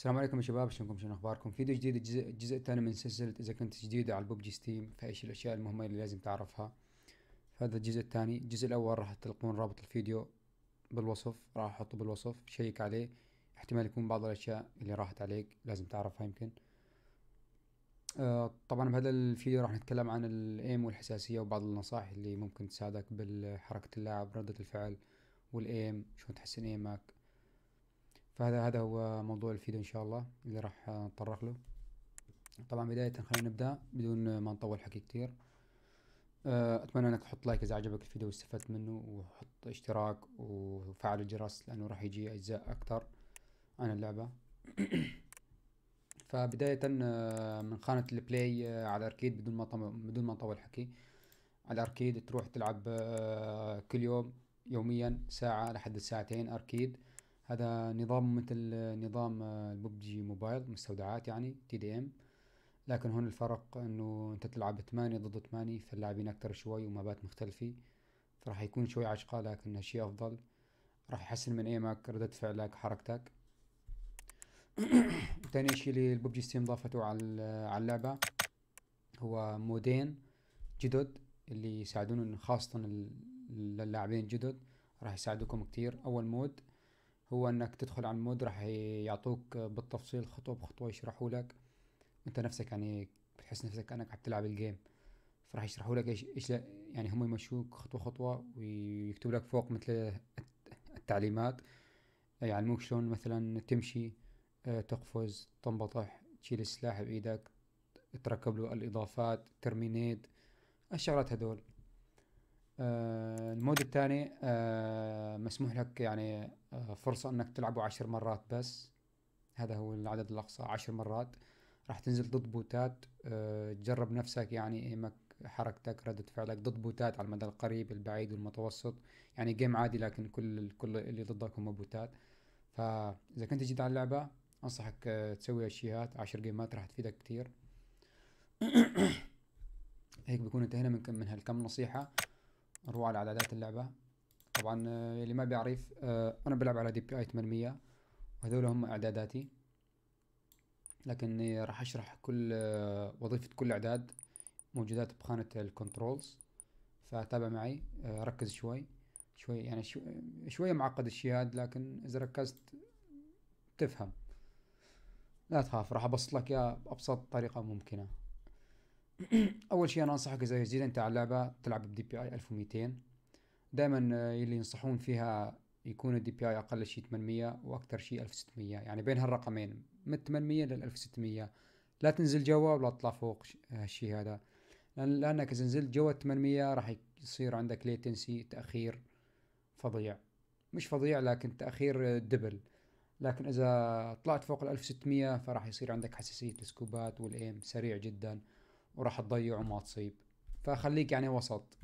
السلام عليكم يا شباب شلونكم شنو اخباركم فيديو جديد الجزء, الجزء الثاني من سلسله اذا كنت جديد على الببجي ستيم فايش الاشياء المهمه اللي لازم تعرفها هذا الجزء الثاني الجزء الاول راح تلقون رابط الفيديو بالوصف راح احطه بالوصف شيك عليه احتمال يكون بعض الاشياء اللي راحت عليك لازم تعرفها يمكن آه طبعا بهذا الفيديو راح نتكلم عن الايم والحساسيه وبعض النصائح اللي ممكن تساعدك بالحركه اللاعب رده الفعل والايم شلون تحسن ايمك فهذا هذا هو موضوع الفيديو ان شاء الله اللي راح نتطرق له طبعا بداية خلينا نبدأ بدون ما نطول حكي كتير أه، اتمنى انك تحط لايك اذا عجبك الفيديو واستفدت منه وحط اشتراك وفعل الجرس لانه راح يجي اجزاء اكتر عن اللعبة فبداية أه، من خانة البلاي أه، على الاركيد بدون ما بدون ما نطول حكي على الاركيد تروح تلعب كل يوم يوميا ساعة لحد الساعتين اركيد هذا نظام مثل نظام الببجي آه، موبايل مستودعات يعني تي دي ام لكن هون الفرق انه انت تلعب 8 ضد 8 فاللاعبين اكتر شوي ومابات مختلفة فراح يكون شوي عشقة لكن هالشي افضل راح يحسن من ايمك ردة فعلك حركتك تاني شي اللي الببجي ستيم ضافته على على اللعبة هو مودين جدد اللي يساعدون خاصة اللاعبين الجدد راح يساعدوكم كتير اول مود هو انك تدخل على المود راح يعطوك بالتفصيل خطوه بخطوه يشرحوا لك وانت نفسك يعني بتحس نفسك كانك عم تلعب الجيم فراح يشرحوا لك ايش ايش يعني هم يمشوك خطوه خطوه ويكتب لك فوق مثل التعليمات يعلموك شلون مثلا تمشي آه، تقفز تنبطح تشيل السلاح بايدك تركب له الاضافات ترمينيت الشغلات هدول آه، المود الثاني آه، مسموح لك يعني آه، فرصة انك تلعبه عشر مرات بس هذا هو العدد الاقصى عشر مرات راح تنزل ضد بوتات تجرب آه، نفسك يعني ايمك حركتك ردة فعلك ضد بوتات على المدى القريب البعيد والمتوسط يعني جيم عادي لكن كل كل اللي ضدك هم بوتات فاذا كنت جديد على اللعبة انصحك تسوي اشياء عشر جيمات راح تفيدك كتير هيك بكون انتهينا من من هالكم نصيحة نروح على اعدادات اللعبه طبعا آه، اللي ما بيعرف آه، انا بلعب على دي بي اي 800 وهذول هم اعداداتي لكني راح اشرح كل آه، وظيفة كل اعداد موجودات بخانة الكنترولز فتابع معي ركز شوي شوي يعني شوي, شوية معقد الشيء هذا لكن اذا ركزت تفهم لا تخاف راح ابسط لك اياه بابسط طريقة ممكنة اول شيء انا انصحك اذا يزيد انت على اللعبه تلعب بدي بي اي 1200 دائما اللي ينصحون فيها يكون الدي بي اي اقل شيء 800 واكثر شيء 1600 يعني بين هالرقمين من 800 لل 1600 لا تنزل جوا ولا تطلع فوق هالشيء هذا لانك اذا نزلت جوا 800 راح يصير عندك ليتنسي تاخير فظيع مش فظيع لكن تاخير دبل لكن اذا طلعت فوق ال 1600 فراح يصير عندك حساسيه السكوبات والايم سريع جدا وراح تضيع وما تصيب فخليك يعني وسط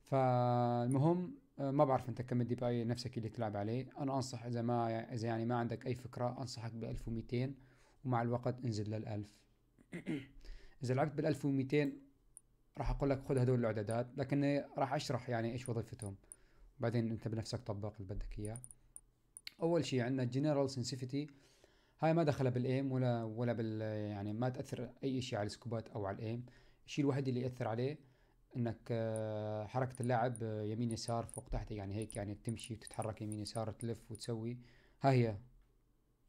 فالمهم آه، ما بعرف انت كم الدي باي نفسك اللي تلعب عليه انا انصح اذا ما اذا يعني ما عندك اي فكره انصحك ب 1200 ومع الوقت انزل لل 1000 اذا لعبت بال 1200 راح اقول لك خذ هدول الاعدادات لكني راح اشرح يعني ايش وظيفتهم بعدين انت بنفسك طبق اللي بدك اياه اول شيء عندنا جنرال سنسيفيتي هاي ما دخلها بالايم ولا ولا بال يعني ما تاثر اي شيء على السكوبات او على الايم الشيء الوحيد اللي ياثر عليه انك آه، حركه اللاعب يمين يسار فوق تحت يعني هيك يعني تمشي وتتحرك يمين يسار تلف وتسوي هاي هي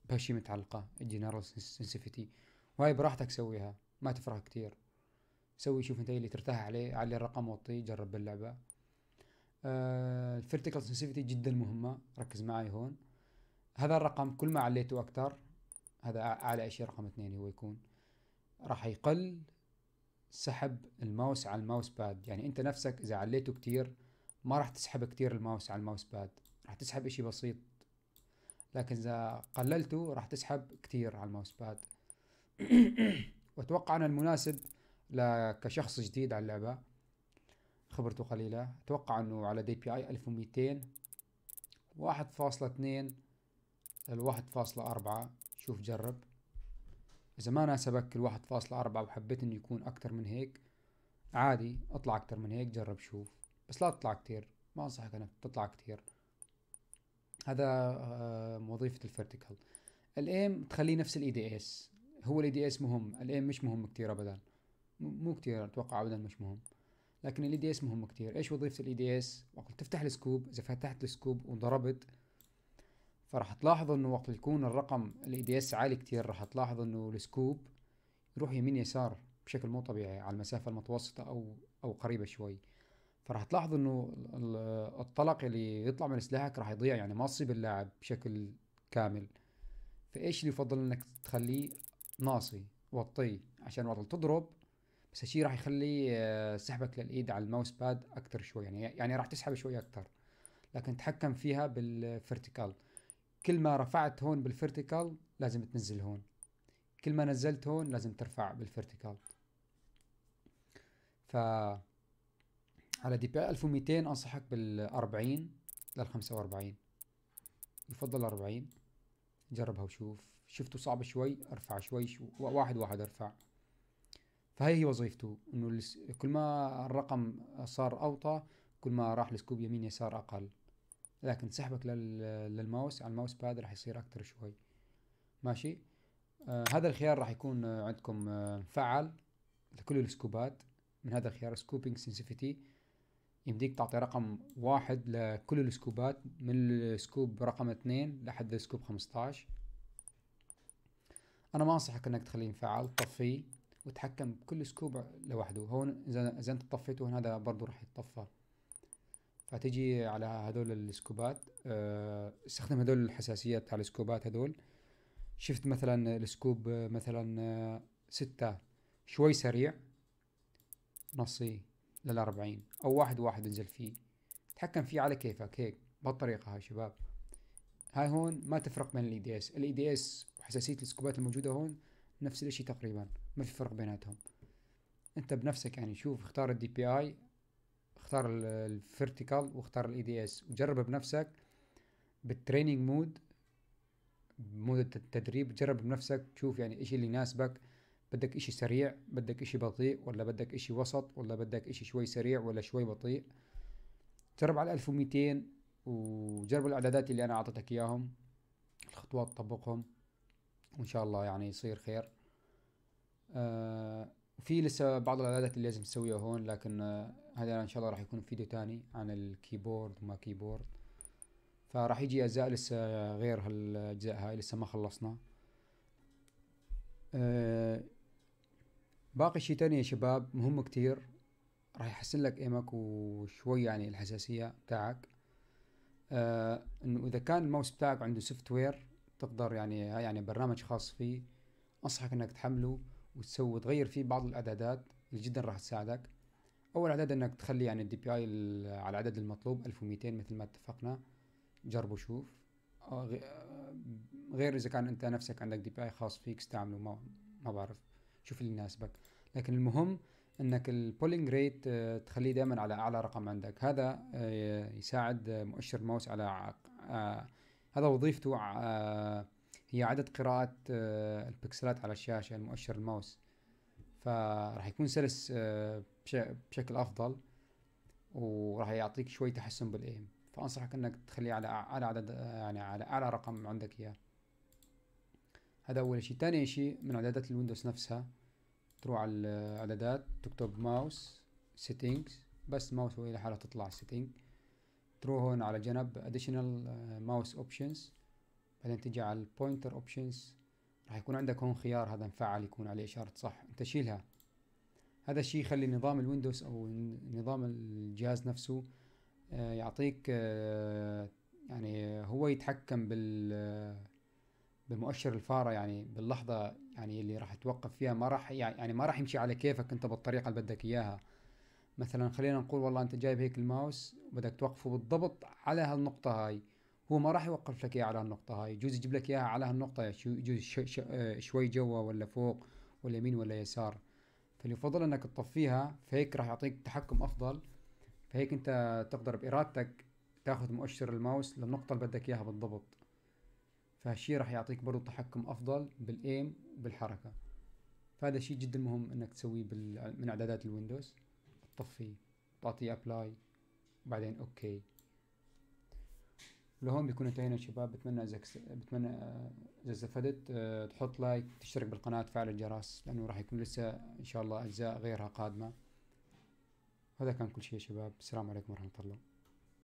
بهالشي متعلقه الجنرال سنسيفيتي وهاي براحتك سويها ما تفرح كتير سوي شوف انت إيه اللي ترتاح عليه علي الرقم وطي جرب باللعبه آه، الفيرتيكال سنسيفيتي جدا مهمه ركز معي هون هذا الرقم كل ما عليته اكثر هذا اعلى شيء رقم اثنين هو يكون راح يقل سحب الماوس على الماوس باد يعني انت نفسك اذا عليته كتير ما راح تسحب كتير الماوس على الماوس باد راح تسحب اشي بسيط لكن اذا قللته راح تسحب كتير على الماوس باد واتوقع انا المناسب كشخص جديد على اللعبه خبرته قليله اتوقع انه على دي بي اي 1200 1.2 ل 1.4 شوف جرب إذا ما ناسبك الواحد فاصلة أربعة وحبيت إنه يكون أكتر من هيك عادي اطلع أكتر من هيك جرب شوف بس لا تطلع كتير ما أنصحك إنك تطلع كتير هذا آه، وظيفة الفيرتيكال الايم تخليه نفس الاي دي e اس هو الاي دي e اس مهم الايم مش مهم كتير ابدا مو كتير اتوقع ابدا مش مهم لكن الاي دي e اس مهم كتير ايش وظيفه الاي دي اس؟ تفتح السكوب اذا فتحت السكوب وضربت فراح تلاحظ انه وقت يكون الرقم الاي دي اس عالي كتير راح تلاحظ انه السكوب يروح يمين يسار بشكل مو طبيعي على المسافة المتوسطة او او قريبة شوي فراح تلاحظ انه الطلق اللي يطلع من سلاحك راح يضيع يعني ما تصيب اللاعب بشكل كامل فايش اللي يفضل انك تخليه ناصي وطيه عشان وقت تضرب بس هالشي راح يخلي آه، سحبك للايد على الماوس باد اكتر شوي يعني يعني راح تسحب شوي اكتر لكن تحكم فيها بالفرتيكال كل ما رفعت هون بالفيرتيكال لازم تنزل هون كل ما نزلت هون لازم ترفع بالفيرتيكال ف على دي بي 1200 انصحك بال 40 لل 45 يفضل 40 جربها وشوف شفته صعب شوي ارفع شوي شو واحد واحد ارفع فهي هي وظيفته انه كل ما الرقم صار اوطى كل ما راح السكوب يمين يسار اقل لكن سحبك للماوس على الماوس باد راح يصير اكتر شوي ماشي آه هذا الخيار راح يكون آه عندكم آه فعال لكل السكوبات من هذا الخيار سكوبينج سنسيفيتي يمديك تعطي رقم واحد لكل السكوبات من السكوب رقم اثنين لحد السكوب خمسطعش انا ما انصحك انك تخليه مفعل طفيه وتحكم بكل سكوب لوحده هون اذا اذا انت طفيته هون هذا برضه راح يتطفى فتجي على هذول السكوبات آه، استخدم هذول الحساسيات على السكوبات هذول شفت مثلا السكوب آه، مثلا آه، ستة شوي سريع نصي للأربعين أو واحد واحد انزل فيه تحكم فيه على كيفك هيك بهالطريقة هاي شباب هاي هون ما تفرق بين الاي دي e اس الاي دي e اس وحساسية السكوبات الموجودة هون نفس الاشي تقريبا ما في فرق بيناتهم انت بنفسك يعني شوف اختار الدي بي اي اختار الفيرتيكال واختار الاي دي اس وجربها بنفسك بالتريننج مود مود التدريب جرب بنفسك تشوف يعني ايش اللي يناسبك بدك اشي سريع بدك اشي بطيء ولا بدك اشي وسط ولا بدك اشي شوي سريع ولا شوي بطيء جرب على 1200 وجرب الاعدادات اللي انا اعطيتك اياهم الخطوات طبقهم وان شاء الله يعني يصير خير آه في لسه بعض العادات اللي لازم تسويها هون لكن آه، هذا ان شاء الله راح يكون فيديو تاني عن الكيبورد وما كيبورد فراح يجي اجزاء لسه غير هالاجزاء هاي لسه ما خلصنا آه، باقي شي تاني يا شباب مهم كتير راح يحسن لك ايمك وشوي يعني الحساسية بتاعك آه، انه اذا كان الماوس بتاعك عنده سوفت وير تقدر يعني يعني برنامج خاص فيه انصحك انك تحمله وتسوي تغير فيه بعض الاعدادات اللي جدا راح تساعدك اول اعداد انك تخلي يعني الدي بي اي على العدد المطلوب 1200 مثل ما اتفقنا جرب وشوف آه، آه، غير اذا كان انت نفسك عندك دي بي اي خاص فيك استعمله ما ما بعرف شوف اللي يناسبك لكن المهم انك البولينج ريت آه، تخليه دائما على اعلى رقم عندك هذا يساعد مؤشر الماوس على هذا وظيفته هي عدد قراءات آه، البكسلات على الشاشة المؤشر الماوس فراح يكون سلس آه، بشكل أفضل وراح يعطيك شوي تحسن بالإيم فأنصحك إنك تخليه على أعلى عدد آه، يعني على أعلى رقم عندك إياه هذا أول شيء تاني شيء من إعدادات الويندوز نفسها تروح على الإعدادات تكتب ماوس سيتينجز بس ماوس هو حالة تطلع سيتينج تروح هون على جنب additional ماوس اوبشنز بعدين تجي على البوينتر اوبشنز راح يكون عندك هون خيار هذا مفعل يكون عليه اشارة صح انت شيلها هذا الشيء يخلي نظام الويندوز او نظام الجهاز نفسه آه، يعطيك آه، يعني هو يتحكم بال آه، بمؤشر الفاره يعني باللحظه يعني اللي راح توقف فيها ما راح يعني ما راح يمشي على كيفك انت بالطريقه اللي بدك اياها مثلا خلينا نقول والله انت جايب هيك الماوس وبدك توقفه بالضبط على هالنقطه هاي هو ما راح يوقف لك اياها على النقطة هاي يجوز يجيب لك اياها على هالنقطة يجوز آه، شوي جوا ولا فوق ولا يمين ولا يسار فاللي يفضل انك تطفيها فهيك راح يعطيك تحكم افضل فهيك انت تقدر بارادتك تاخذ مؤشر الماوس للنقطة اللي بدك اياها بالضبط فهالشي راح يعطيك برضو تحكم افضل بالايم وبالحركة فهذا شيء جدا مهم انك تسويه من اعدادات الويندوز تطفيه تعطيه ابلاي بعدين اوكي لهون بيكون انتهينا شباب بتمنى اذا بتمنى اذا استفدت آه، تحط لايك تشترك بالقناه تفعل الجرس لانه راح يكون لسه ان شاء الله اجزاء غيرها قادمه هذا كان كل شيء يا شباب السلام عليكم ورحمه الله